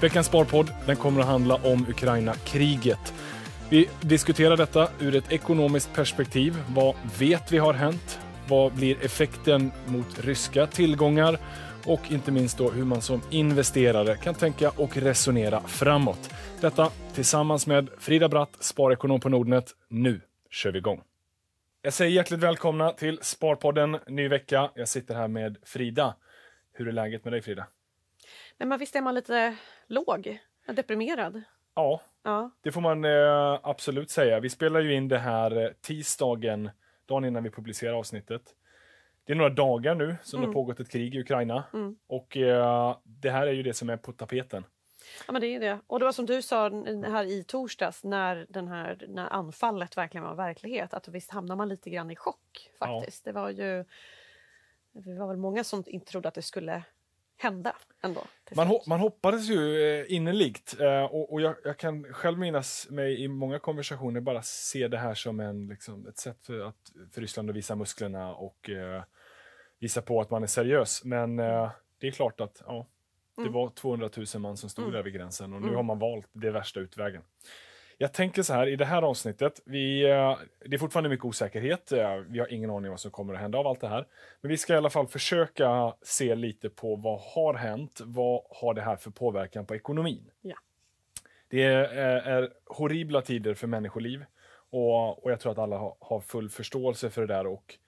Veckans sparpodd den kommer att handla om Ukraina-kriget. Vi diskuterar detta ur ett ekonomiskt perspektiv. Vad vet vi har hänt? Vad blir effekten mot ryska tillgångar? Och inte minst då hur man som investerare kan tänka och resonera framåt. Detta tillsammans med Frida Bratt, sparekonom på Nordnet. Nu kör vi igång! Jag säger hjärtligt välkomna till Sparpodden, ny vecka. Jag sitter här med Frida. Hur är läget med dig Frida? Nej, men visst är man lite låg? Deprimerad? Ja, ja. det får man eh, absolut säga. Vi spelar ju in det här eh, tisdagen, dagen innan vi publicerar avsnittet. Det är några dagar nu som mm. det har pågått ett krig i Ukraina mm. och eh, det här är ju det som är på tapeten. Ja, men det är det. Och det var som du sa här i torsdags när, den här, när anfallet verkligen var verklighet, att visst hamnar man lite grann i chock faktiskt. Ja. Det var ju det var väl många som inte trodde att det skulle hända ändå. Man, ho man hoppades ju eh, innerligt eh, och, och jag, jag, kan själv minnas mig i många konversationer bara se det här som en, liksom, ett sätt för, att, för Ryssland att visa musklerna och eh, visa på att man är seriös. Men eh, det är klart att ja, det mm. var 200 000 man som stod mm. vid gränsen och nu mm. har man valt det värsta utvägen. Jag tänker så här, i det här avsnittet, vi, eh, det är fortfarande mycket osäkerhet. Eh, vi har ingen aning om vad som kommer att hända av allt det här. Men vi ska i alla fall försöka se lite på vad har hänt? Vad har det här för påverkan på ekonomin? Ja. Det är, eh, är horribla tider för människoliv och, och jag tror att alla har, full förståelse för det där och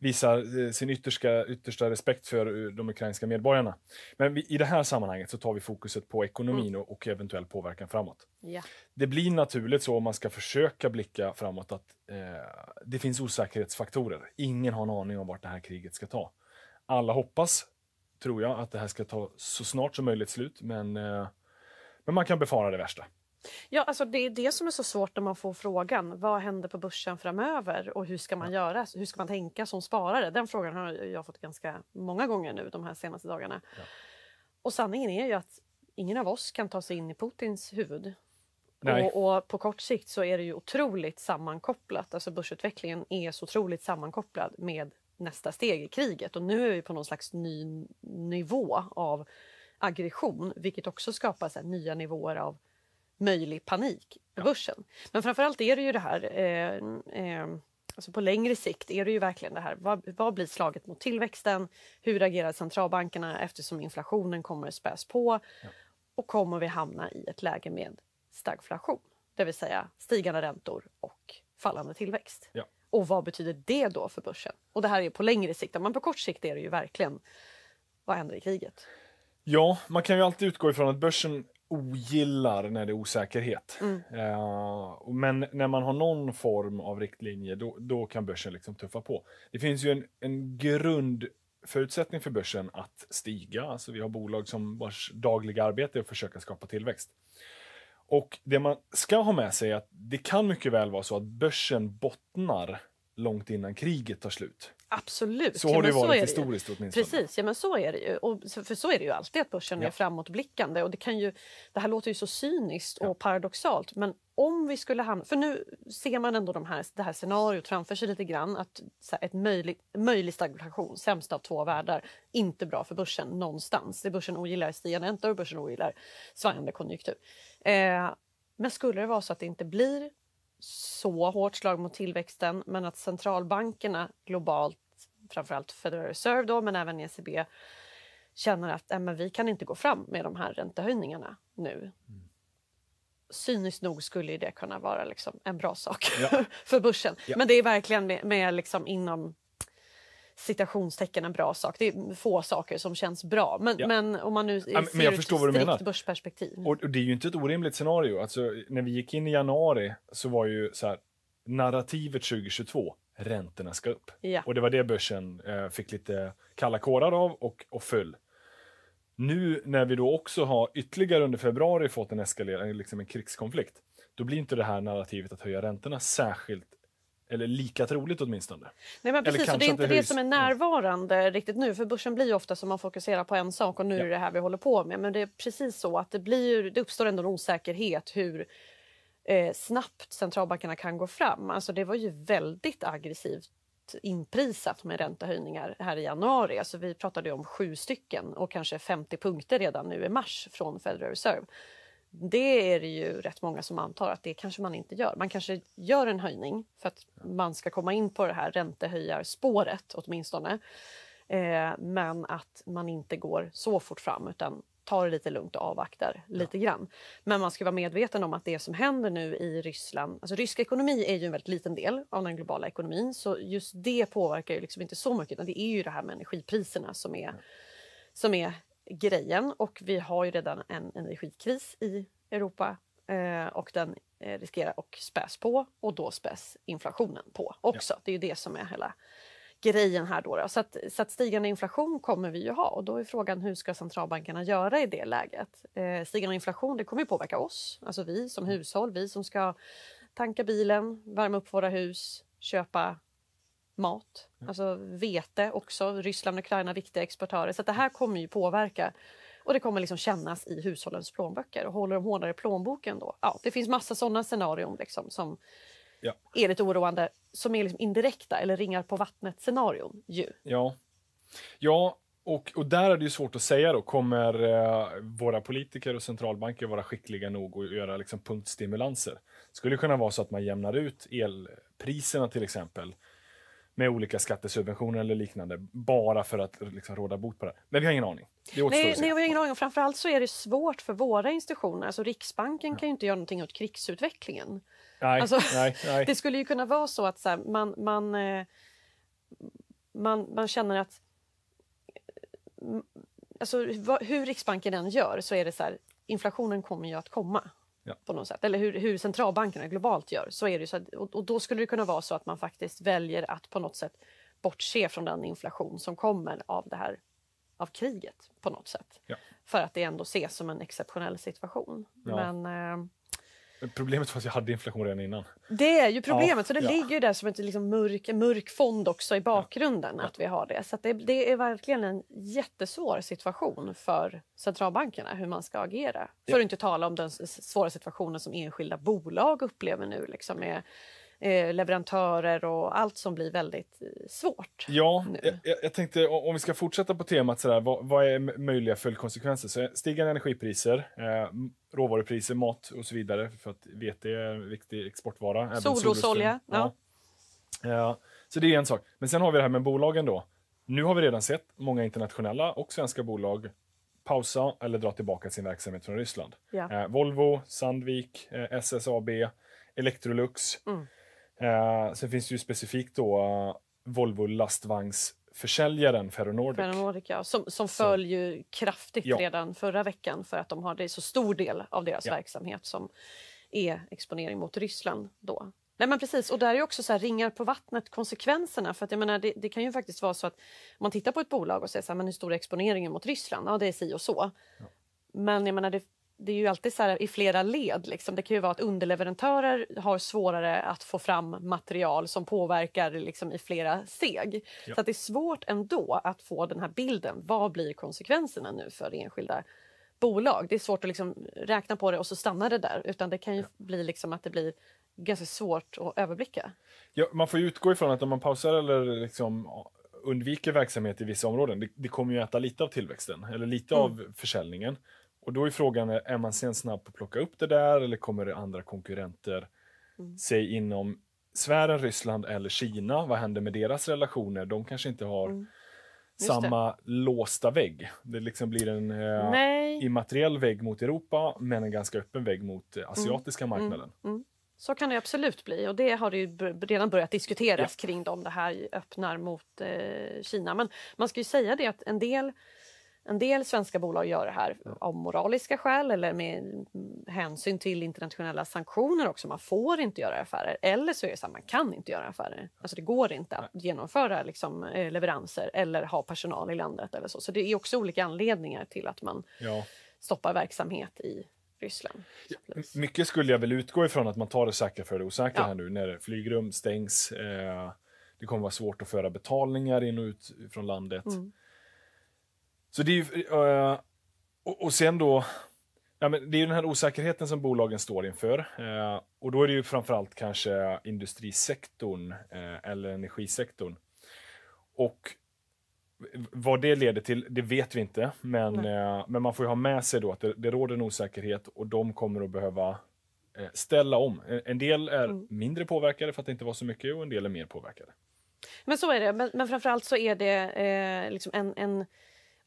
visar eh, sin yttersta, yttersta respekt för eh, de ukrainska medborgarna. Men vi, i det här sammanhanget så tar vi fokuset på ekonomin mm. och, och eventuell påverkan framåt. Ja. Det blir naturligt så om man ska försöka blicka framåt att eh, det finns osäkerhetsfaktorer. Ingen har en aning om vart det här kriget ska ta. Alla hoppas, tror jag, att det här ska ta så snart som möjligt slut, men, eh, men man kan befara det värsta. Ja, alltså det är det som är så svårt när man får frågan. Vad händer på börsen framöver och hur ska man göra? Hur ska man tänka som sparare? Den frågan har jag fått ganska många gånger nu de här senaste dagarna. Ja. Och sanningen är ju att ingen av oss kan ta sig in i Putins huvud. Och, och, på kort sikt så är det ju otroligt sammankopplat. Alltså börsutvecklingen är så otroligt sammankopplad med nästa steg i kriget och nu är vi på någon slags ny nivå av aggression, vilket också skapar så här, nya nivåer av möjlig panik på börsen. Men framförallt är det ju det här eh, eh, Alltså på längre sikt är det ju verkligen det här. Vad, vad, blir slaget mot tillväxten? Hur agerar centralbankerna eftersom inflationen kommer att späs på? Ja. Och kommer vi hamna i ett läge med stagflation? Det vill säga stigande räntor och fallande tillväxt. Ja. Och vad betyder det då för börsen? Och det här är på längre sikt, men på kort sikt är det ju verkligen vad händer i kriget? Ja, man kan ju alltid utgå ifrån att börsen ogillar när det är osäkerhet. Mm. Eh, men när man har någon form av riktlinje, då, då kan börsen liksom tuffa på. Det finns ju en, en grundförutsättning för börsen att stiga. Alltså vi har bolag som vars dagliga arbete är att försöka skapa tillväxt. Och Det man ska ha med sig är att det kan mycket väl vara så att börsen bottnar långt innan kriget tar slut. Absolut. Så har ja, det varit historiskt det åtminstone. Precis, ja, men så är det ju. Och för så är det ju alltid att börsen ja. är framåtblickande. Och det, kan ju, det här låter ju så cyniskt ja. och paradoxalt men om vi skulle hamna... För nu ser man ändå de här, det här scenariot framför sig lite grann. Att så här, ett möjlig, möjlig stagflation, sämsta av två världar, inte bra för börsen någonstans. Det börsen ogillar stigande räntor och börsen ogillar svajande konjunktur. Eh, men skulle det vara så att det inte blir så hårt slag mot tillväxten, men att centralbankerna globalt, framförallt Federal Reserve då, men även ECB, känner att äh, men vi kan inte gå fram med de här räntehöjningarna nu. Mm. Cyniskt nog skulle det kunna vara liksom en bra sak ja. för börsen. Ja. Men det är verkligen med, med liksom inom citationstecken en bra sak. Det är få saker som känns bra. Men, ja. men om man nu ser men jag förstår vad du menar. börsperspektiv. Och, och det är ju inte ett orimligt scenario. Alltså, när vi gick in i januari så var ju så här, narrativet 2022 räntorna ska upp. Ja. Och det var det börsen eh, fick lite kalla kårar av och, och föll. Nu när vi då också har ytterligare under februari fått en eskalerande, liksom en krigskonflikt, då blir inte det här narrativet att höja räntorna särskilt eller lika troligt åtminstone. Nej, men precis, så det är inte det, det som är mm. närvarande riktigt nu. För börsen blir ju ofta som man fokuserar på en sak och nu ja. är det här vi håller på med. Men det är precis så att det, blir, det uppstår ändå en osäkerhet hur eh, snabbt centralbankerna kan gå fram. Alltså det var ju väldigt aggressivt inprisat med räntehöjningar här i januari. Alltså vi pratade om sju stycken och kanske 50 punkter redan nu i mars från Federal Reserve det är det ju rätt många som antar att det kanske man inte gör. Man kanske gör en höjning för att man ska komma in på det här räntehöjarspåret åtminstone. Eh, men att man inte går så fort fram utan tar det lite lugnt och avvaktar ja. grann. Men man ska vara medveten om att det som händer nu i Ryssland, alltså rysk ekonomi är ju en väldigt liten del av den globala ekonomin så just det påverkar ju liksom inte så mycket utan det är ju det här med energipriserna som är, ja. som är grejen och vi har ju redan en energikris i Europa eh, och den eh, riskerar att späs på och då späs inflationen på också. Ja. Det är ju det som är hela grejen här då. då. Så, att, så att stigande inflation kommer vi ju ha och då är frågan hur ska centralbankerna göra i det läget? Eh, stigande inflation det kommer ju påverka oss, alltså vi som mm. hushåll, vi som ska tanka bilen, värma upp våra hus, köpa mat, mm. alltså vete också. Ryssland och Ukraina är viktiga exportörer. Så det här mm. kommer ju påverka och det kommer liksom kännas i hushållens plånböcker. Och håller de hårdare plånboken då? Ja, det finns massa sådana scenarion liksom som ja. är lite oroande, som är liksom indirekta eller ringar på vattnet-scenarion. Ja. ja, och, och, där är det ju svårt att säga då, kommer eh, våra politiker och centralbanker vara skickliga nog att göra liksom punktstimulanser? Skulle kunna vara så att man jämnar ut elpriserna till exempel med olika skattesubventioner eller liknande bara för att liksom råda bot på det. Men vi har ingen aning. nej, nej, vi har ingen aning. framförallt så är det svårt för våra institutioner. Alltså Riksbanken ja. kan ju inte göra någonting åt krigsutvecklingen. Nej, alltså, nej, nej. Det skulle ju kunna vara så att så här, man, man, eh, man, man känner att eh, Alltså, hur Riksbanken än gör så är det så här, inflationen kommer ju att komma Ja. På något sätt. Eller hur, hur, centralbankerna globalt gör. Så är det så att, och, och, då skulle det kunna vara så att man faktiskt väljer att på något sätt bortse från den inflation som kommer av det här av kriget på något sätt. Ja. För att det ändå ses som en exceptionell situation. Ja. Men eh, Problemet var att jag hade inflation redan innan. Det är ju problemet. Ja, så det ja. ligger ju där som en liksom mörk, mörk fond också i bakgrunden ja. att vi har det. Så det, det, är verkligen en jättesvår situation för centralbankerna hur man ska agera. För att inte tala om den svåra situationen som enskilda bolag upplever nu liksom med Eh, leverantörer och allt som blir väldigt eh, svårt. Ja, jag, jag, tänkte om vi ska fortsätta på temat sådär, vad, vad är möjliga följdkonsekvenser? Eh, stigande energipriser, eh, råvarupriser, mat och så vidare för att vete är en viktig exportvara. Solrosolja. Ja. ja. Så det är en sak. Men sen har vi det här med bolagen då. Nu har vi redan sett många internationella och svenska bolag pausa eller dra tillbaka sin verksamhet från Ryssland. Ja. Eh, Volvo, Sandvik, eh, SSAB, Electrolux. Mm. Eh, sen finns det ju specifikt då eh, Volvo lastvagnsförsäljaren Ferronordic. Ferronordic ja, som, som föll ju kraftigt ja. redan förra veckan för att de har, det är så stor del av deras ja. verksamhet som är exponering mot Ryssland då. Nej men precis, och där är också så ringar på vattnet konsekvenserna. För att jag menar, det, det, kan ju faktiskt vara så att om man tittar på ett bolag och säger så här, men hur stor är exponeringen mot Ryssland? Ja, det är si och så. Ja. Men jag menar, det det är ju alltid så i flera led. Liksom. Det kan ju vara att underleverantörer har svårare att få fram material som påverkar liksom, i flera steg. Ja. Så det är svårt ändå att få den här bilden. Vad blir konsekvenserna nu för enskilda bolag? Det är svårt att liksom räkna på det och så stannar det där. Utan det kan ju ja. bli liksom att det blir ganska svårt att överblicka. Ja, man får utgå ifrån att om man pausar eller liksom undviker verksamhet i vissa områden, det, det kommer ju äta lite av tillväxten eller lite mm. av försäljningen. Och då är frågan, är man sen snabb på att plocka upp det där eller kommer det andra konkurrenter? Mm. Säg inom sfären Ryssland eller Kina, vad händer med deras relationer? De kanske inte har mm. samma låsta vägg. Det liksom blir en eh, immateriell vägg mot Europa men en ganska öppen vägg mot eh, asiatiska mm. mm. marknaden. Mm. Så kan det absolut bli och det har det redan börjat diskuteras ja. kring om det här öppnar mot eh, Kina. Men man ska ju säga det att en del en del svenska bolag gör det här av moraliska skäl eller med hänsyn till internationella sanktioner också. Man får inte göra affärer. Eller så är det så att man kan inte göra affärer. Alltså det går inte att genomföra liksom eh, leveranser eller ha personal i landet eller så. Så det är också olika anledningar till att man ja. stoppar verksamhet i Ryssland. Mycket skulle jag väl utgå ifrån att man tar det säkra för det osäkra ja. här nu när flygrum stängs. Eh, det kommer vara svårt att föra betalningar in och ut från landet. Mm. Så det är ju... Eh, och, och, sen då, ja, men det är ju den här osäkerheten som bolagen står inför. Eh, och då är det ju framförallt kanske industrisektorn eh, eller energisektorn. Och vad det leder till, det vet vi inte. Men, men man får ha med sig då att det, det råder en osäkerhet och de kommer att behöva ställa om. En del är mm. mindre påverkade för att det inte var så mycket och en del är mer påverkade. Men så är det, men, men framförallt så är det eh, liksom en, en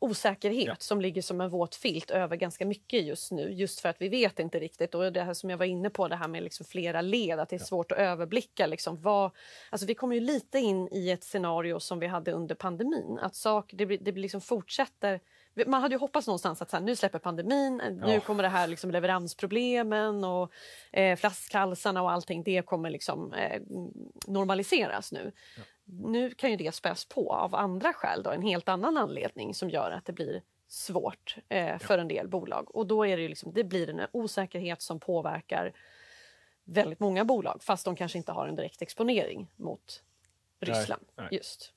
osäkerhet ja. som ligger som en våt filt över ganska mycket just nu. Just för att vi vet inte riktigt. Och det här som jag var inne på, det här med liksom flera led, att det är ja. svårt att överblicka. Liksom, vad, alltså vi kommer ju lite in i ett scenario som vi hade under pandemin. Att sak, det, det liksom fortsätter man hade ju hoppats någonstans att så här, nu släpper pandemin, ja. nu kommer det här liksom leveransproblemen och eh, flaskhalsarna och allting, det kommer liksom eh, normaliseras nu. Ja nu kan ju det späs på av andra skäl, då, en helt annan anledning som gör att det blir svårt eh, för en del bolag. Och då är det, liksom, det blir en osäkerhet som påverkar väldigt många bolag fast de kanske inte har en direkt exponering mot Ryssland. Nej, nej. just.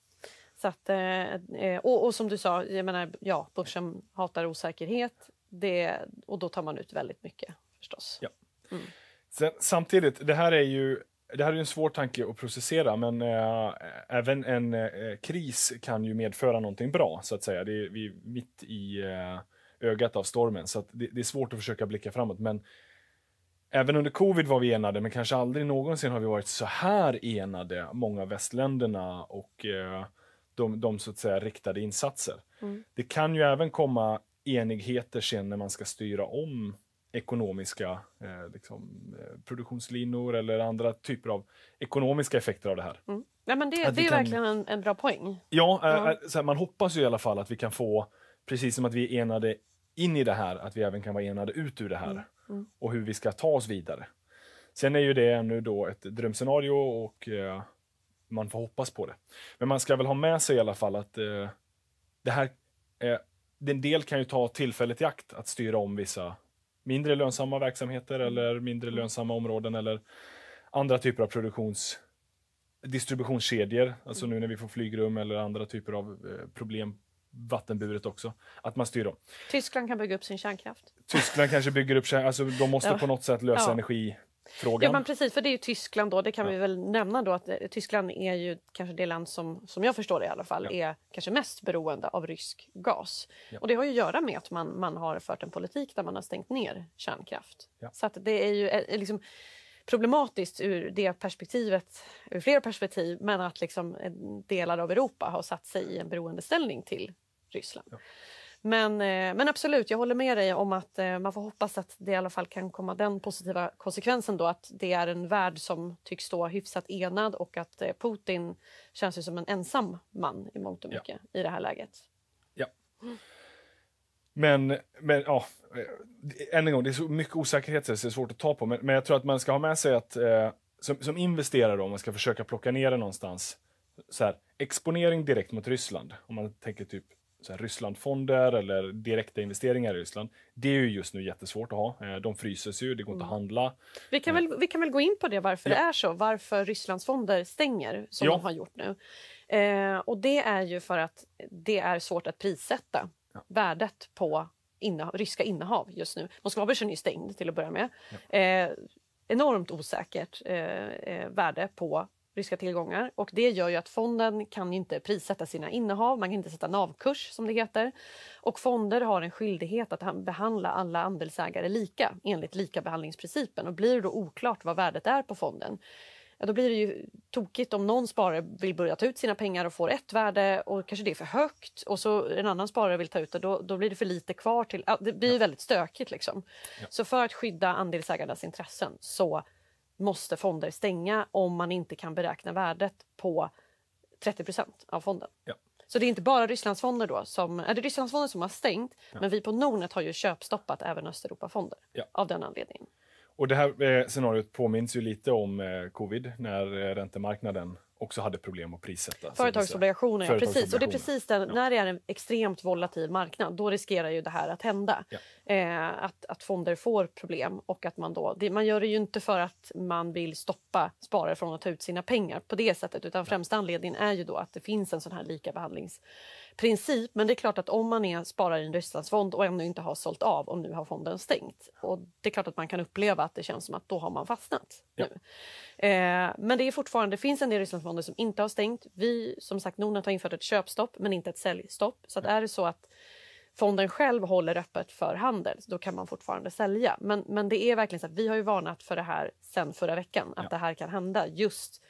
Så att, eh, eh, och, och, som du sa, jag menar, ja, börsen hatar osäkerhet det, och då tar man ut väldigt mycket förstås. Ja. Mm. Sen, samtidigt, det här är ju det här är en svår tanke att processera, men eh, även en eh, kris kan ju medföra någonting bra, så att säga. Det är, vi är mitt i eh, ögat av stormen, så det, det, är svårt att försöka blicka framåt. Men även under covid var vi enade, men kanske aldrig någonsin har vi varit så här enade, många av västländerna och eh, de, de, så att säga riktade insatser. Mm. Det kan ju även komma enigheter sen när man ska styra om ekonomiska eh, liksom, eh, produktionslinor eller andra typer av ekonomiska effekter av det här. Mm. Ja, men det, det är kan... verkligen en, en, bra poäng. Ja, mm. här, man hoppas ju i alla fall att vi kan få, precis som att vi är enade in i det här, att vi även kan vara enade ut ur det här mm. mm. och hur vi ska ta oss vidare. Sen är ju det ännu då ett drömscenario och eh, man får hoppas på det. Men man ska väl ha med sig i alla fall att eh, det här eh, en del kan ju ta tillfället i akt att styra om vissa mindre lönsamma verksamheter mm. eller mindre lönsamma områden eller andra typer av produktions distributionskedjor, alltså mm. nu när vi får flygrum eller andra typer av eh, problem vattenburet också, att man styr dem. Tyskland kan bygga upp sin kärnkraft. Tyskland kanske bygger upp kärnkraft, alltså de måste ja. på något sätt lösa ja. energi frågan. Ja, men precis, för det är ju Tyskland då. Det kan ja. vi väl nämna då att eh, Tyskland är ju kanske det land som, som jag förstår det i alla fall, ja. är kanske mest beroende av rysk gas. Ja. Och det har ju att göra med att man, man har fört en politik där man har stängt ner kärnkraft. Så att det är ju är, eh, eh, liksom problematiskt ur det perspektivet, ur flera perspektiv, men att liksom delar av Europa har satt sig i en beroendeställning till Ryssland. Men, eh, men absolut, jag håller med dig om att eh, man får hoppas att det i alla fall kan komma den positiva konsekvensen då att det är en värld som tycks stå hyfsat enad och att eh, Putin känns ju som en ensam man i mångt och mycket ja. i det här läget. Ja. Men, men ja, än en gång, det är så mycket osäkerhet så det är svårt att ta på. Men, men jag tror att man ska ha med sig att eh, som, som investerare, om man ska försöka plocka ner det någonstans, så här, exponering direkt mot Ryssland, om man tänker typ så Rysslandfonder eller direkta investeringar i Ryssland. Det är ju just nu jättesvårt att ha. Eh, de fryses ju, det går inte att mm. handla. Vi kan eh. väl, vi kan väl gå in på det varför ja. det är så, varför Rysslandsfonder stänger som ja. de har gjort nu. Eh, och det är ju för att det är svårt att prissätta ja. värdet på innehav, ryska innehav just nu. Moskvabörsen är ju stängd till att börja med. Ja. Eh, enormt osäkert eh, eh värde på ryska tillgångar och det gör ju att fonden kan inte prissätta sina innehav, man kan inte sätta navkurs som det heter. Och fonder har en skyldighet att behandla alla andelsägare lika enligt likabehandlingsprincipen och blir då oklart vad värdet är på fonden ja, då blir det ju tokigt om någon sparare vill börja ta ut sina pengar och får ett värde och kanske det är för högt och så en annan sparare vill ta ut det, då, då blir det för lite kvar till, det blir ja. väldigt stökigt liksom. Ja. Så för att skydda andelsägarnas intressen så måste fonder stänga om man inte kan beräkna värdet på 30 av fonden. Ja. Så det är inte bara Rysslandsfonder då som, är det Rysslandsfonder som har stängt, ja. men vi på Nordnet har ju köpstoppat även Östeuropafonder ja. av den anledningen. Och det här eh, scenariot påminns ju lite om eh, covid när eh, räntemarknaden också hade problem att prissätta. Företagsobligationer, ja. Precis. Och det är precis den, ja. när det är en extremt volatil marknad då riskerar ju det här att hända. Ja. Eh, att, att fonder får problem. och att Man då, det, man gör det ju inte för att man vill stoppa sparare från att ta ut sina pengar på det sättet utan främsta anledningen är ju då att det finns en sån här likabehandlings princip. Men det är klart att om man är, sparar i en Rysslandsfond och ännu inte har sålt av och nu har fonden stängt. Och det är klart att man kan uppleva att det känns som att då har man fastnat. Ja. Eh, men det är fortfarande, det finns en del riksdagsfonder som inte har stängt. Vi, som sagt, Nordnet har infört ett köpstopp men inte ett säljstopp. Så att är det så att fonden själv håller öppet för handel, då kan man fortfarande sälja. Men, men det är verkligen så att vi har ju varnat för det här sen förra veckan, att ja. det här kan hända just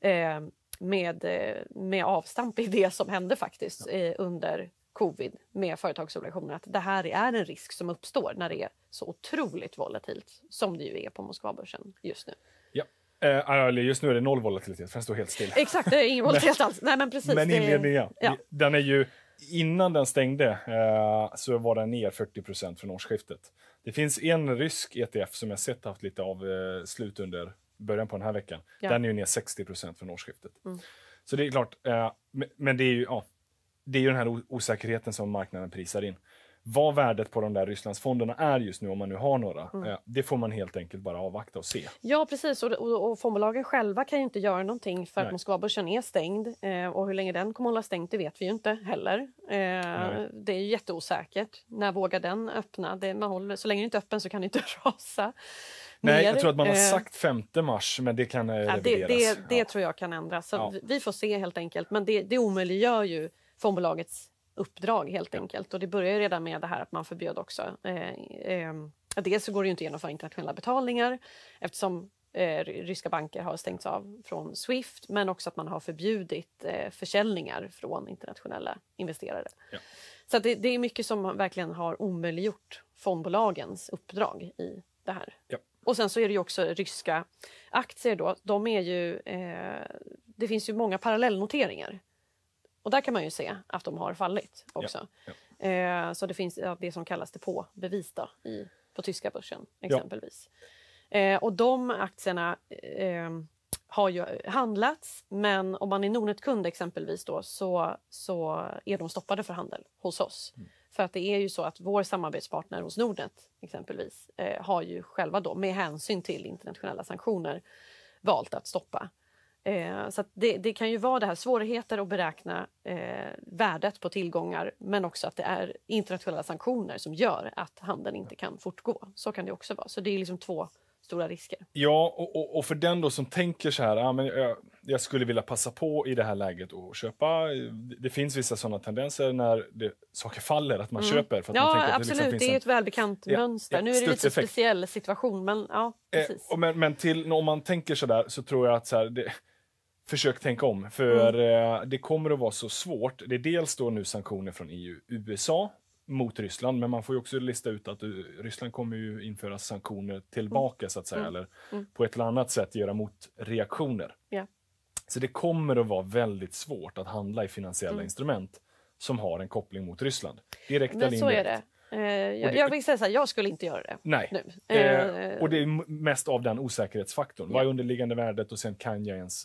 eh, med, eh, med avstamp i det som hände faktiskt ja. Eh, under covid med företagsobligationer. Att det här är en risk som uppstår när det är så otroligt volatilt som det ju är på Moskvabörsen just nu. Eh, ah, just nu är det noll volatilitet, för den står helt still. Exakt, det är ingen volatilitet alls. Nej, men precis, men inledningen, ja. den är ju... Innan den stängde så var den ner 40 från årsskiftet. Det finns en rysk ETF som jag sett haft lite av slut under början på den här veckan, ja. den är ju ner 60 från årsskiftet. Mm. Så det är klart, eh, men det är, ju, ja, det är ju den här osäkerheten som marknaden prisar in. Vad värdet på de där Rysslandsfonderna är just nu, om man nu har några, mm. eh, det får man helt enkelt bara avvakta och se. Ja, precis. Och, och, och fondbolagen själva kan ju inte göra någonting för Nej. att Moskvabörsen är stängd. Eh, och hur länge den kommer att hålla stängt, det vet vi ju inte heller. Eh, det är ju jätteosäkert. När vågar den öppna? Det, man håller, så länge den inte är öppen så kan den inte rasa. Nej, jag tror att man har eh, sagt 5 mars, men det kan eh, ja, revideras. Det, det, det ja. tror jag kan ändras. Så ja. Vi får se helt enkelt. Men det, det omöjliggör ju Fondbolagets uppdrag helt enkelt. Och det börjar ju redan med det här att man förbjöd också. Eh, eh, dels så går det ju inte att genomföra internationella betalningar eftersom eh, ryska banker har stängts av från Swift men också att man har förbjudit eh, försäljningar från internationella investerare. Ja. Så det, det, är mycket som verkligen har omöjliggjort fondbolagens uppdrag i det här. Ja. Och sen så är det också ryska aktier då. De är ju, eh, det finns ju många parallellnoteringar. Och där kan man ju se att de har fallit också. Ja, ja. Eh, så det finns det som kallas depåbevis då, i, på tyska börsen exempelvis. Ja. Eh, och de aktierna eh, har ju handlats men om man är Nordnet-kund exempelvis då, så, så är de stoppade för handel hos oss. Mm. För att det är ju så att vår samarbetspartner hos Nordnet exempelvis eh, har ju själva då med hänsyn till internationella sanktioner valt att stoppa. Eh, så det, det, kan ju vara det här svårigheter att beräkna eh, värdet på tillgångar men också att det är internationella sanktioner som gör att handeln inte kan fortgå. Så kan det också vara. Så det är liksom två stora risker. Ja, och, och, och, för den då som tänker så här, ah, men jag, jag, skulle vilja passa på i det här läget och köpa. Det, finns vissa sådana tendenser när det, saker faller, att man mm. köper. För att ja, man tänker absolut. Att det, liksom det är ett välbekant ja, mönster. nu är det lite speciell situation, men ja, eh, precis. Eh, men, men till, om man tänker så där så tror jag att så här, det, försök tänka om. För mm. Eh, det kommer att vara så svårt. Det är dels då nu sanktioner från EU, USA mot Ryssland, men man får ju också lista ut att eh, Ryssland kommer ju införa sanktioner tillbaka, mm. så att säga, mm. eller mm. mm. på ett eller annat sätt göra motreaktioner. Yeah. Så det kommer att vara väldigt svårt att handla i finansiella mm. instrument som har en koppling mot Ryssland. Direkt men så är det. Eh, jag, jag vill säga så här, jag skulle inte göra det. Nej. Nu. Eh, och det är mest av den osäkerhetsfaktorn. Yeah. Vad är underliggande värdet och sen kan jag ens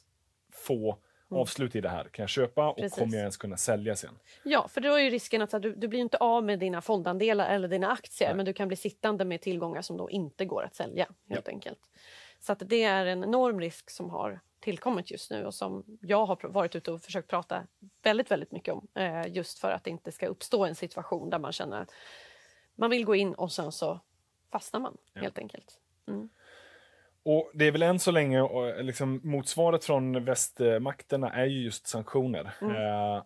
få Mm. avslut i det här. Kan jag köpa och Precis. kommer jag ens kunna sälja sen? Ja, för då är ju risken att du, du blir inte av med dina fondandelar eller dina aktier Nej. men du kan bli sittande med tillgångar som då inte går att sälja. helt ja. enkelt. Så att det är en enorm risk som har tillkommit just nu och som jag har varit ute och försökt prata väldigt, väldigt mycket om. Eh, just för att det inte ska uppstå en situation där man känner att man vill gå in och sen så fastnar man ja. helt enkelt. Mm. Och det är väl än så länge, eh, liksom, motsvaret från västmakterna är ju just sanktioner. Mm. Eh,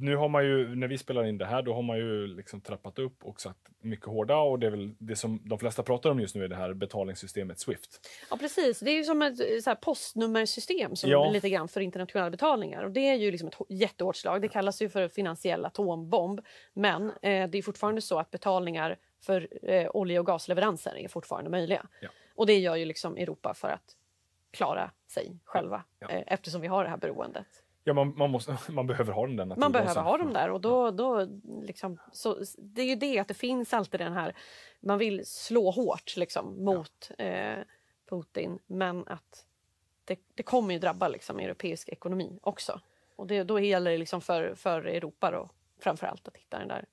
nu har man ju, när vi spelar in det här, då har man ju liksom trappat upp och satt mycket hårda och det är väl det som de flesta pratar om just nu är det här betalningssystemet Swift. Ja precis, det är ju som ett eh, så här, postnummersystem som ja. lite grann för internationella betalningar och det är ju liksom ett jättehårt slag. Det kallas ju för finansiell atombomb men eh, det är fortfarande så att betalningar för eh, olje och gasleveranser är fortfarande möjliga. Ja. Och det gör ju liksom Europa för att klara sig själva ja. Eh, eftersom vi har det här beroendet. Ja, man, man, måste, man behöver ha den där Man behöver ha dem där. Och då, då liksom, så, det är ju det att det finns alltid den här... Man vill slå hårt liksom, mot ja. eh, Putin men att det, det kommer ju drabba liksom, europeisk ekonomi också. Och det, då gäller det liksom för, för Europa då, framför allt att hitta den där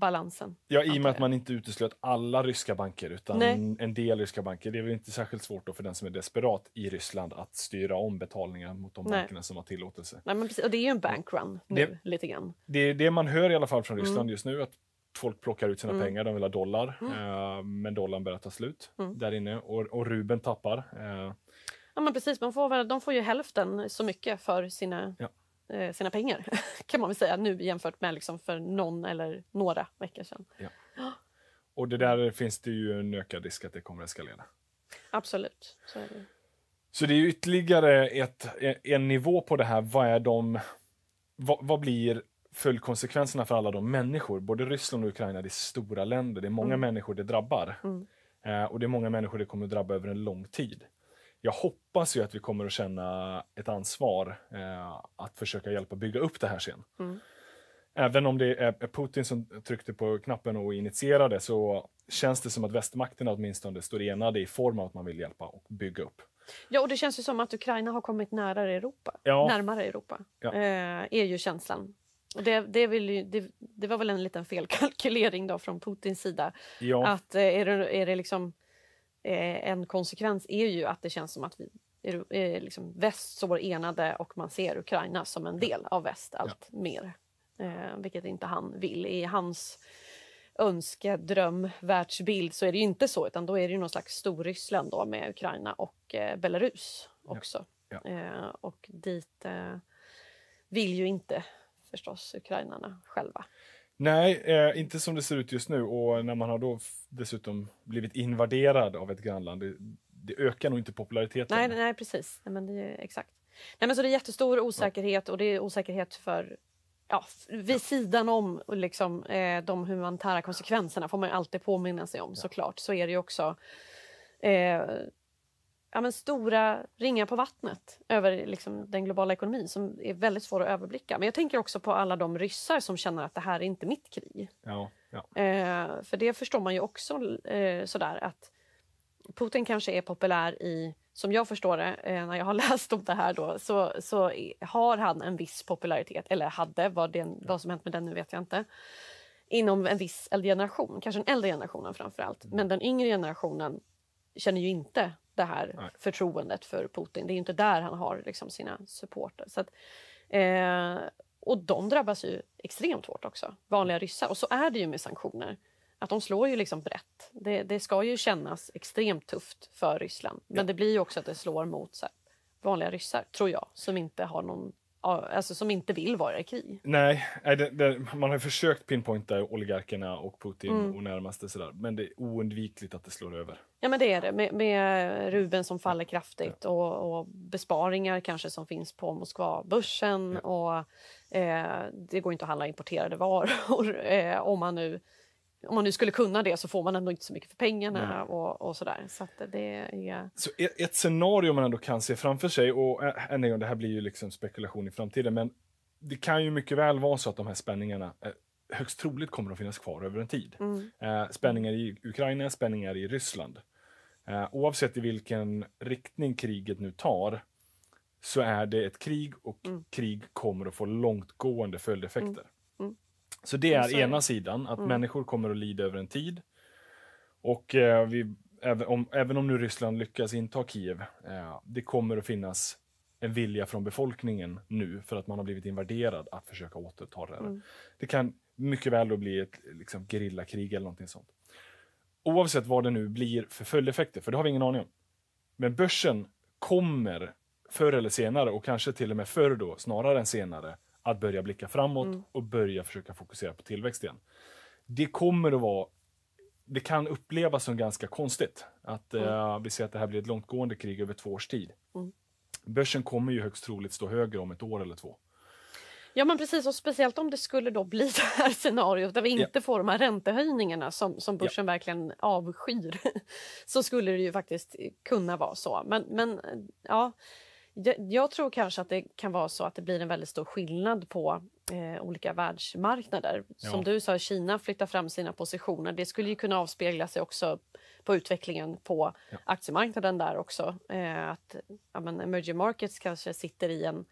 balansen. Ja, i och med att man inte uteslöt alla ryska banker utan Nej. en del ryska banker. Det är väl inte särskilt svårt då för den som är desperat i Ryssland att styra om betalningar mot de Nej. bankerna som har tillåtelse. Nej, men precis. Och det är ju en bankrun nu, det, lite grann. Det är det man hör i alla fall från mm. Ryssland mm. just nu, att folk plockar ut sina mm. pengar, de vill ha dollar, mm. eh, men dollarn börjar ta slut mm. där inne och, och rubeln tappar. Eh. Ja, men precis. Man får de får ju hälften så mycket för sina ja. Eh, sina pengar kan man väl säga nu jämfört med liksom för någon eller några veckor sedan. Ja. Och det där finns det ju en ökad risk att det kommer att eskalera. Absolut. Så är det. Så det är ytterligare ett, en nivå på det här. Vad, är de, vad, vad blir följdkonsekvenserna för alla de människor? Både Ryssland och Ukraina det är stora länder. Det är många mm. människor det drabbar. Mm. Eh, och det är många människor det kommer att drabba över en lång tid jag hoppas ju att vi kommer att känna ett ansvar eh, att försöka hjälpa bygga upp det här sen. Mm. Även om det är Putin som tryckte på knappen och initierade så känns det som att västmakterna åtminstone står enade i form av att man vill hjälpa och bygga upp. Ja, och det känns ju som att Ukraina har kommit närmare Europa. Ja. Närmare Europa, ja. eh, är ju känslan. Och det, det, ju, det, det, var väl en liten felkalkylering då från Putins sida. Ja. Att eh, är, det, är det liksom Eh, en konsekvens är ju att det känns som att vi eh, liksom, väst står enade och man ser Ukraina som en del av väst allt ja. mer. Eh, vilket inte han vill. I hans önskedröm, världsbild så är det ju inte så utan då är det ju någon slags Storryssland då med Ukraina och eh, Belarus också. Ja. Ja. Eh, och dit eh, vill ju inte förstås ukrainarna själva. Nej, eh, inte som det ser ut just nu. Och när man har då dessutom blivit invaderad av ett grannland, det, det ökar nog inte populariteten. Nej, nej precis. Nej, men det är exakt. Nej, men så det är jättestor osäkerhet och det är osäkerhet för Ja, vid sidan om liksom, eh, de humanitära konsekvenserna får man alltid påminna sig om ja. såklart. Så är det ju också eh, ja, men stora ringar på vattnet över liksom, den globala ekonomin som är väldigt svår att överblicka. Men jag tänker också på alla de ryssar som känner att det här är inte mitt krig. Ja, ja. Eh, för det förstår man ju också eh, sådär att Putin kanske är populär i, som jag förstår det, eh, när jag har läst om det här då, så, så har han en viss popularitet, eller hade, vad, det, vad som hänt med den nu vet jag inte inom en viss äldre generation, kanske den äldre generationen framför mm. Men den yngre generationen känner ju inte det här Nej. förtroendet för Putin. Det är inte där han har liksom, sina supporter. Så att, eh, och de drabbas ju extremt hårt också, vanliga ryssar. Och så är det ju med sanktioner. Att de slår ju liksom brett. Det, det ska ju kännas extremt tufft för Ryssland. Men ja. det blir ju också att det slår mot här, vanliga ryssar, tror jag, som inte har någon alltså som inte vill vara i krig. Nej, det, det, man har försökt pinpointa oligarkerna och Putin mm. och närmaste sådär, men det är oundvikligt att det slår över. Ja, men det är det. Med, med Ruben som faller kraftigt ja. och, och, besparingar kanske som finns på Moskvabörsen ja. eh, det går inte att handla importerade varor eh, om man nu om man nu skulle kunna det så får man ändå inte så mycket för pengarna och, och sådär. Så det är... Så ett, ett, scenario man ändå kan se framför sig, och eh, än en gång, det här blir ju liksom spekulation i framtiden, men det kan ju mycket väl vara så att de här spänningarna eh, högst troligt kommer att finnas kvar över en tid. Mm. Eh, spänningar i Ukraina, spänningar i Ryssland. Oavsett i vilken riktning kriget nu tar så är det ett krig och mm. krig kommer att få långtgående följdeffekter. Mm. Så det är alltså, ena sidan, att mm. människor kommer att lida över en tid. Och eh, vi, även, om, även om nu Ryssland lyckas inta Kiev, eh, det kommer att finnas en vilja från befolkningen nu, för att man har blivit invaderad, att försöka återta det. Mm. Det kan mycket väl då bli ett liksom, gerillakrig eller någonting sånt. Oavsett vad det nu blir för följdeffekter, för det har vi ingen aning om. Men börsen kommer förr eller senare, och kanske till och med förr då, snarare än senare, att börja blicka framåt mm. och börja försöka fokusera på tillväxt igen. Det kommer att vara det kan upplevas som ganska konstigt att mm. eh, vi ser att det här blir ett långtgående krig över två års tid. Mm. Börsen kommer ju högst troligt stå högre om ett år eller två. Ja men precis och speciellt om det skulle då bli det här scenariot där vi inte ja. får de här räntehöjningarna som, som börsen ja. verkligen avskyr. Så skulle det ju faktiskt kunna vara så. Men, men eh, ja, jag, jag, tror kanske att det kan vara så att det blir en väldigt stor skillnad på eh, olika världsmarknader. Ja. du sa, Kina flyttar fram sina positioner. Det skulle ju kunna avspegla sig också på utvecklingen på ja. aktiemarknaden där också. Eh, att ja, men emerging markets kanske sitter i en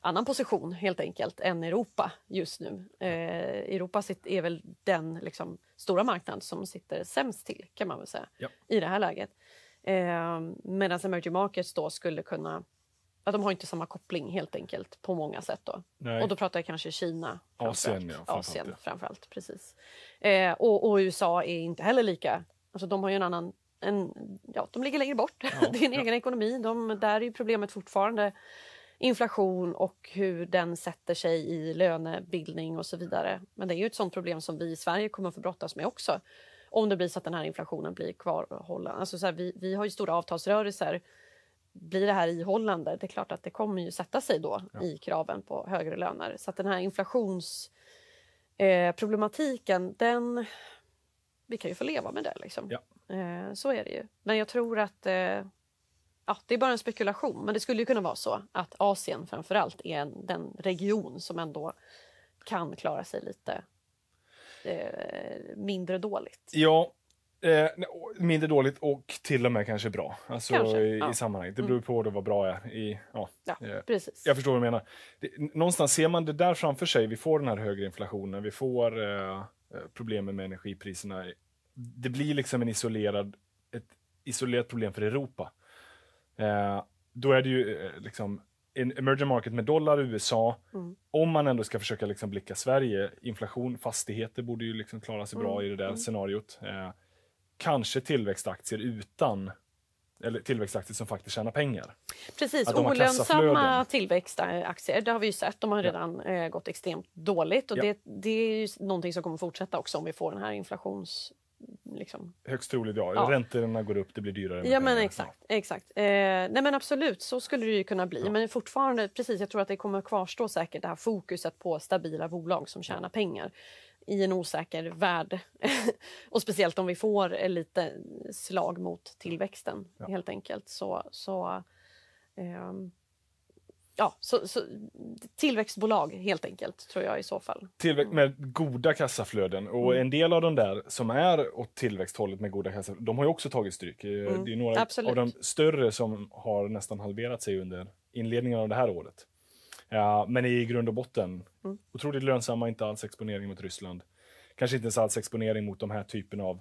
annan position helt enkelt än Europa just nu. Eh, Europa är väl den liksom, stora marknad som sitter sämst till kan man väl säga ja. i det här läget. Eh, Medan emerging markets då skulle kunna att de har inte samma koppling helt enkelt på många sätt. Då. Nej. Och då pratar jag kanske Kina. Asien, ja, framförallt. Asien ja. framförallt. Precis. Eh, och, och, USA är inte heller lika... Alltså de har ju en annan... En, ja, de ligger längre bort. Ja, det är en ja. egen ekonomi. De, där är problemet fortfarande inflation och hur den sätter sig i lönebildning och så vidare. Men det är ju ett sånt problem som vi i Sverige kommer att få brottas med också. Om det blir så att den här inflationen blir kvarhållande. Alltså så här, vi, vi har ju stora avtalsrörelser blir det här ihållande, det är klart att det kommer ju sätta sig då ja. i kraven på högre löner. Så att den här inflationsproblematiken, eh, den... Vi kan ju få leva med det liksom. Ja. Eh, så är det ju. Men jag tror att eh, ja, det är bara en spekulation, men det skulle ju kunna vara så att Asien framförallt är en, den region som ändå kan klara sig lite eh, mindre dåligt. Ja, Eh, mindre dåligt och till och med kanske bra alltså kanske, i, ja. sammanhanget. Det mm. beror på då vad bra är. I, ja, ja eh, precis. Jag förstår vad du menar. Det, någonstans ser man det där framför sig. Vi får den här högre inflationen, vi får eh, eh problemen med energipriserna. Det blir liksom en isolerad, ett isolerat problem för Europa. Eh, då är det ju eh, liksom en emerging market med dollar USA. Mm. Om man ändå ska försöka liksom blicka Sverige, inflation, fastigheter borde ju liksom klara sig mm. bra i det där mm. scenariot. Eh, kanske tillväxtaktier utan eller tillväxtaktier som faktiskt tjänar pengar. Precis, olönsamma tillväxtaktier, det har vi ju sett, de har redan ja. Eh, gått extremt dåligt och ja. det, det, är ju någonting som kommer fortsätta också om vi får den här inflations... Liksom. Högst troligt ja. ja, räntorna går upp, det blir dyrare. Ja men pengar. exakt, exakt. Eh, nej men absolut, så skulle det ju kunna bli. Ja. Men fortfarande, precis, jag tror att det kommer kvarstå säkert det här fokuset på stabila bolag som tjänar pengar i en osäker värld. och speciellt om vi får eh, lite slag mot tillväxten, ja. helt enkelt. Så, så, eh, ja, så, så, tillväxtbolag, helt enkelt, tror jag i så fall. Tillväxt mm. med goda kassaflöden. Och mm. en del av de där som är åt tillväxthållet med goda kassaflöden, de har ju också tagit stryk. Eh, mm. Det är några Absolut. av de större som har nästan halverat sig under inledningen av det här året. Ja, men i grund och botten, mm. otroligt lönsamma, inte alls exponering mot Ryssland. Kanske inte ens alls exponering mot de här typen av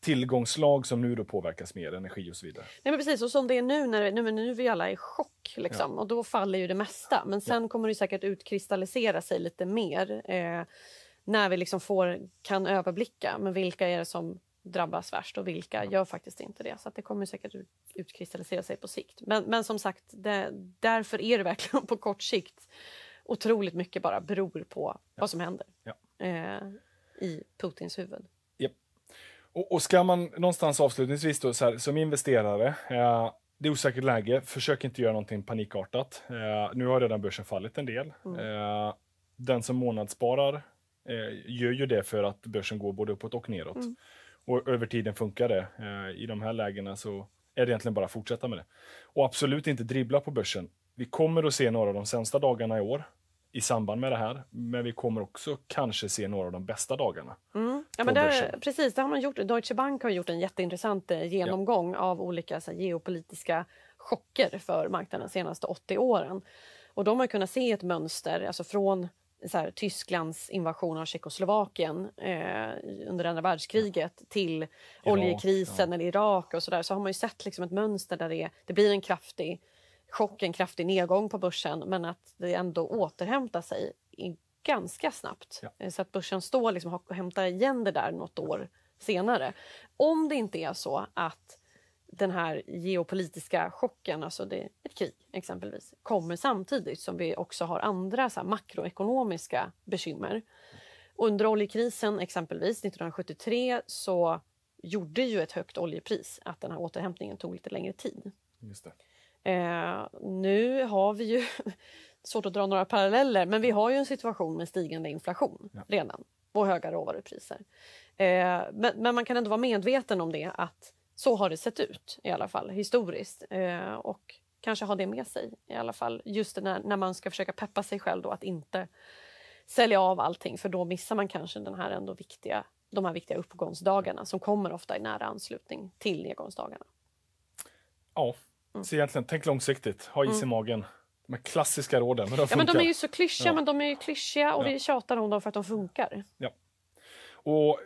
tillgångslag som nu då påverkas mer, energi och så vidare. Nej, men precis, och som det är nu när nu, nu är vi alla i chock liksom, ja. och då faller ju det mesta. Men sen ja. kommer det säkert utkristallisera sig lite mer eh, när vi liksom får, kan överblicka. Men vilka är det som drabbas värst och vilka gör faktiskt inte det. Så det kommer säkert utkristallisera sig på sikt. Men, men som sagt, det, därför är det verkligen på kort sikt otroligt mycket bara beror på ja. vad som händer ja. eh, i Putins huvud. Yep. Och, och, ska man någonstans avslutningsvis då, så här, som investerare eh, det är osäkert läge, försök inte göra någonting panikartat. Eh, nu har redan börsen fallit en del. Mm. Eh, den som månadssparar eh, gör ju det för att börsen går både uppåt och neråt. Mm och över tiden funkar det. Eh, I de här lägena så är det egentligen bara att fortsätta med det. Och absolut inte dribbla på börsen. Vi kommer att se några av de sämsta dagarna i år i samband med det här, men vi kommer också kanske se några av de bästa dagarna. Mm. Ja, men där, precis, det har man gjort. Deutsche Bank har gjort en jätteintressant eh, genomgång ja. av olika här, geopolitiska chocker för marknaden de senaste 80 åren. Och de har kunnat se ett mönster, alltså från så här, Tysklands invasion av Tjeckoslovakien eh, under andra världskriget till Irak, oljekrisen ja. eller Irak och sådär så har man ju sett liksom ett mönster där det, det blir en kraftig chock, en kraftig nedgång på börsen men att det ändå återhämtar sig ganska snabbt. Ja. Eh, så att börsen står liksom och hämtar igen det där något år senare. Om det inte är så att den här geopolitiska chocken, alltså det, ett krig exempelvis, kommer samtidigt som vi också har andra så här, makroekonomiska bekymmer. Under oljekrisen exempelvis 1973 så gjorde ju ett högt oljepris att den här återhämtningen tog lite längre tid. Eh, nu har vi ju, svårt att dra några paralleller, men vi har ju en situation med stigande inflation ja. redan och höga råvarupriser. Eh, men, men, man kan ändå vara medveten om det att så har det sett ut i alla fall historiskt. Eh, och kanske ha det med sig i alla fall just när, när man ska försöka peppa sig själv då att inte sälja av allting för då missar man kanske den här ändå viktiga, de här viktiga uppgångsdagarna som kommer ofta i nära anslutning till nedgångsdagarna. Ja, mm. så egentligen tänk långsiktigt, ha is mm. i magen. De här klassiska råden. Men de, ja, men de är ju så klyschiga, ja. men de är ju klyschiga och ja. vi tjatar om dem för att de funkar. Ja. Och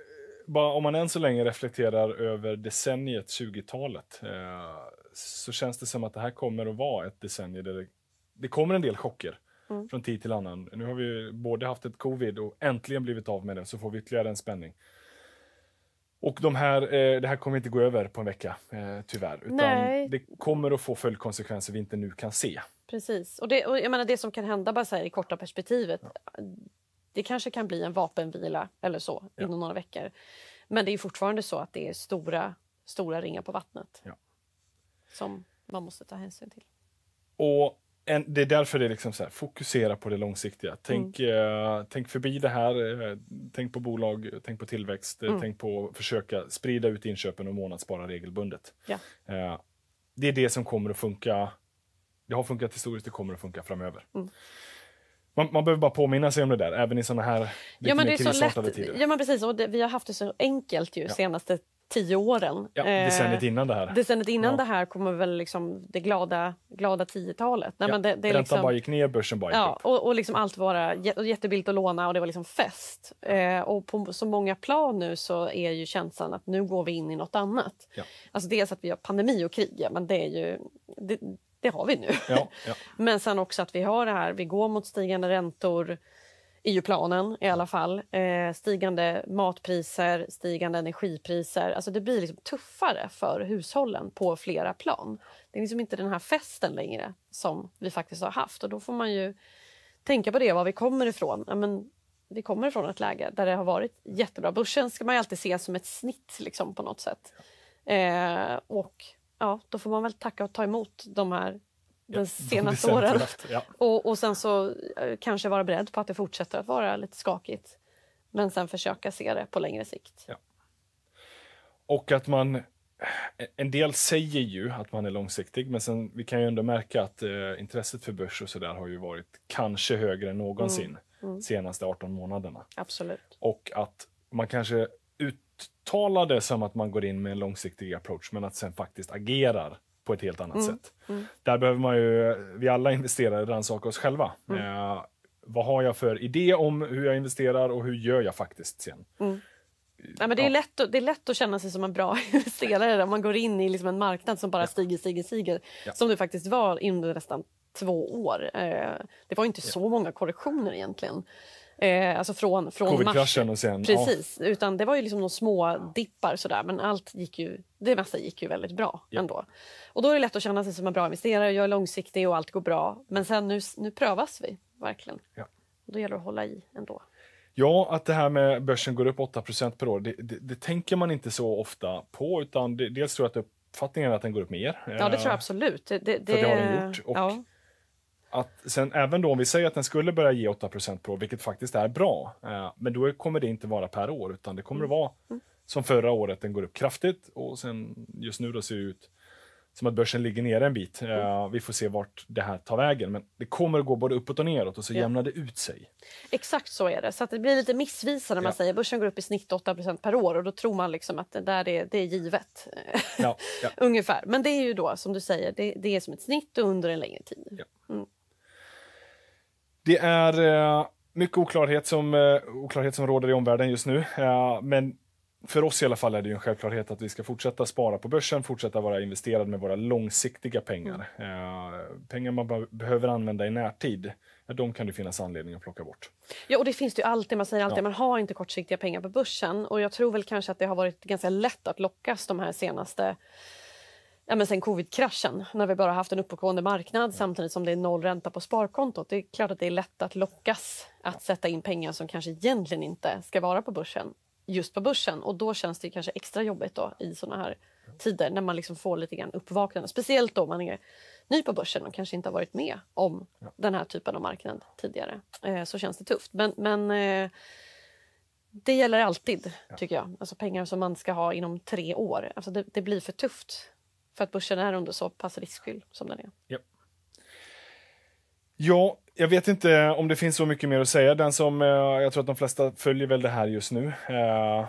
bara om man än så länge reflekterar över decenniet 20-talet eh, så känns det som att det här kommer att vara ett decennium där det, det kommer en del chocker mm. från tid till annan. Nu har vi både haft ett covid och äntligen blivit av med det, så får vi ytterligare en spänning. Och de här, eh, det här kommer inte gå över på en vecka, eh, tyvärr. Utan Nej. Det kommer att få följdkonsekvenser vi inte nu kan se. Precis. Och det, och jag menar, det som kan hända bara så här, i korta perspektivet, ja. Det kanske kan bli en vapenvila eller så ja. inom några veckor. Men det är fortfarande så att det är stora, stora ringar på vattnet ja. som man måste ta hänsyn till. Och en, det är därför det är liksom så här, fokusera på det långsiktiga. Mm. Tänk, mm. eh, tänk förbi det här, eh, tänk på bolag, tänk på tillväxt, eh, mm. tänk på att försöka sprida ut inköpen och månadsspara regelbundet. Ja. Eh, det är det som kommer att funka. Det har funkat historiskt, det kommer att funka framöver. Mm. Man, man, behöver bara påminna sig om det där, även i såna här ja, men det är så lätt. tider. Ja, men precis. Och det, vi har haft det så enkelt ju ja. senaste tio åren. Ja, eh, decenniet innan det här. Decenniet innan ja. det här kommer väl liksom det glada, glada 10-talet. Nej, ja. men det, det Räntan liksom, bara gick ner, börsen bara gick ja, upp. Och, och liksom allt var jättebilligt att låna och det var liksom fest. Eh, och på så många plan nu så är ju känslan att nu går vi in i nåt annat. Ja. Alltså dels att vi har pandemi och krig, men det är ju... Det, det har vi nu. Ja, ja. Men sen också att vi har det här, vi går mot stigande räntor, är ju planen i alla fall. Eh, stigande matpriser, stigande energipriser. Alltså det blir liksom tuffare för hushållen på flera plan. Det är liksom inte den här festen längre som vi faktiskt har haft och då får man ju tänka på det, var vi kommer ifrån. Ja, men vi kommer ifrån ett läge där det har varit jättebra. Börsen ska man alltid se som ett snitt liksom, på något sätt. Eh, och ja, då får man väl tacka och ta emot de här den senaste ja, åren. Ja. Och, och sen så eh, kanske vara beredd på att det fortsätter att vara lite skakigt. Men sen försöka se det på längre sikt. Ja. Och att man... Eh, en del säger ju att man är långsiktig, men sen, vi kan ju ändå märka att eh, intresset för börs och sådär har ju varit kanske högre än någonsin mm. mm. senaste 18 månaderna. Absolut. Och att man kanske ut, uttala det som att man går in med en långsiktig approach men att sen faktiskt agerar på ett helt annat mm. sätt. Mm. Där behöver man ju, vi alla investerare, rannsaka oss själva. Mm. Eh, vad har jag för idé om hur jag investerar och hur gör jag faktiskt sen? Nej, mm. eh, men det, är ja. lätt att, det är lätt att känna sig som en bra investerare om man går in i liksom en marknad som bara ja. stiger, stiger, stiger. Ja. Som det faktiskt var under nästan två år. Eh, det var inte så många korrektioner egentligen. Eh, alltså från, från covid och sen... Precis. Ja. Utan det var ju liksom några små dippar sådär. Men allt gick ju, det mesta gick ju väldigt bra ja. ändå. Och då är det lätt att känna sig som en bra investerare. Jag är långsiktig och allt går bra. Men sen nu, nu prövas vi verkligen. Ja. Och då gäller det att hålla i ändå. Ja, att det här med börsen går upp 8 per år, det, det, det, tänker man inte så ofta på. utan det, Dels tror jag att uppfattningen är att den går upp mer. Ja, det tror jag eh, absolut. Det, det, för det har den gjort. Och ja att sen även då om vi säger att den skulle börja ge 8 på vilket faktiskt är bra, eh, men då kommer det inte vara per år utan det kommer mm. att vara som förra året, den går upp kraftigt och sen just nu då ser det ut som att börsen ligger nere en bit. Eh, mm. Uh, vi får se vart det här tar vägen. Men det kommer att gå både uppåt och neråt och så yeah. jämnar det ut sig. Exakt så är det. Så att det blir lite missvisande när man ja. säger börsen går upp i snitt 8 per år och då tror man liksom att det där är, det är givet. Ja. Ungefär. Men det är ju då som du säger, det, det är som ett snitt under en längre tid. Mm. Det är eh, mycket oklarhet som, eh, oklarhet som råder i omvärlden just nu. Eh, men för oss i alla fall är det ju en självklarhet att vi ska fortsätta spara på börsen, fortsätta vara investerad med våra långsiktiga pengar. Mm. Pengar man behöver använda i närtid de kan det finnas anledning att plocka bort. Ja, och det finns det ju alltid. Man säger alltid ja. man har inte kortsiktiga pengar på börsen. Och jag tror väl kanske att det har varit ganska lätt att lockas de här senaste ja, men sen covidkraschen, när vi bara haft en uppåtgående marknad samtidigt som det är noll ränta på sparkontot. Det är klart att det är lätt att lockas att sätta in pengar som kanske egentligen inte ska vara på börsen just på börsen och då känns det kanske extra jobbigt då i sådana här tider när man liksom får lite grann uppvaknande. Speciellt om man är ny på börsen och kanske inte har varit med om ja. den här typen av marknad tidigare. Eh, så känns det tufft. Men, men eh, det gäller alltid, ja. tycker jag. Alltså pengar som man ska ha inom tre år. Alltså det, det blir för tufft för att börsen är under så pass riskfylld som den är. Ja. ja, jag vet inte om det finns så mycket mer att säga. Den som, eh, jag tror att de flesta följer väl det här just nu. Eh, eh,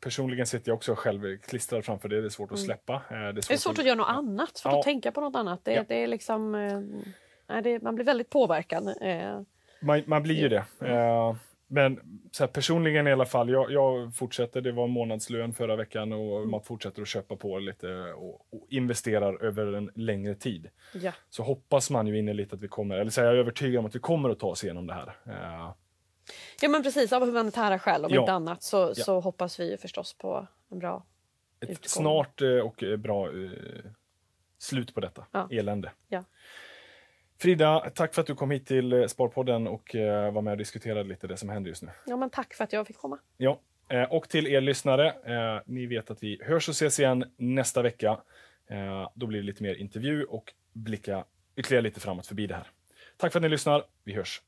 personligen sitter jag också själv klistrad framför det. Det är svårt att mm. släppa. Det är svårt, det är svårt att... att, göra något annat, för ja. att tänka på något annat. Det, ja. det är liksom, man blir väldigt påverkad. Man, man blir ju det. Mm men så här, personligen i alla fall, jag, jag, fortsätter. Det var månadslön förra veckan och mm. man fortsätter att köpa på lite och, och investerar över en längre tid. Ja. Så hoppas man ju innerligt att vi kommer, eller så här, jag är övertygad om att vi kommer att ta oss igenom det här. Uh. Ja men precis, av humanitära skäl om ja. inte annat så, ja. så hoppas vi ju förstås på en bra Ett utgång. snart eh, och eh, bra uh, slut på detta elände. Frida, tack för att du kom hit till eh, Sparpodden och eh, var med och diskuterade lite det som händer just nu. Ja, men tack för att jag fick komma. Ja. Eh, och till er lyssnare, ni vet att vi hörs och ses igen nästa vecka. Då blir det lite mer intervju och blicka ytterligare lite framåt förbi det här. Tack för att ni lyssnar. Vi hörs.